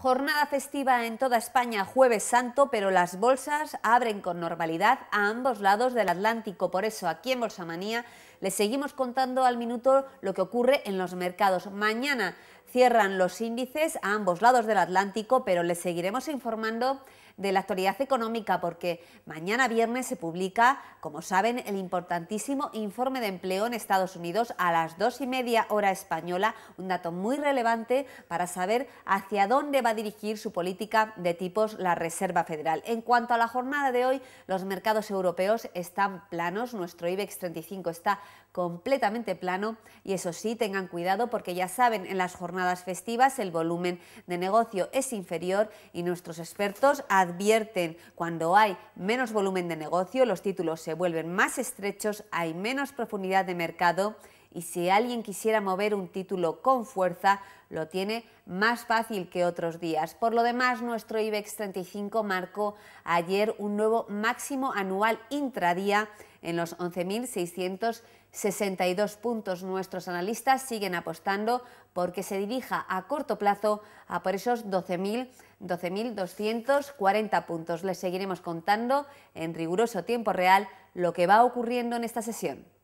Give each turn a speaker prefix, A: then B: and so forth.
A: Jornada festiva en toda España jueves santo, pero las bolsas abren con normalidad a ambos lados del Atlántico. Por eso aquí en Bolsamanía les seguimos contando al minuto lo que ocurre en los mercados. Mañana cierran los índices a ambos lados del Atlántico, pero les seguiremos informando de la actualidad económica porque mañana viernes se publica, como saben, el importantísimo informe de empleo en Estados Unidos a las dos y media hora española, un dato muy relevante para saber hacia dónde va a dirigir su política de tipos la Reserva Federal. En cuanto a la jornada de hoy, los mercados europeos están planos, nuestro IBEX 35 está completamente plano y eso sí, tengan cuidado porque ya saben, en las jornadas festivas el volumen de negocio es inferior y nuestros expertos advierten cuando hay menos volumen de negocio, los títulos se vuelven más estrechos, hay menos profundidad de mercado y si alguien quisiera mover un título con fuerza, lo tiene más fácil que otros días. Por lo demás, nuestro IBEX 35 marcó ayer un nuevo máximo anual intradía en los 11.662 puntos. Nuestros analistas siguen apostando porque se dirija a corto plazo a por esos 12.000 12.240 puntos. Les seguiremos contando en riguroso tiempo real lo que va ocurriendo en esta sesión.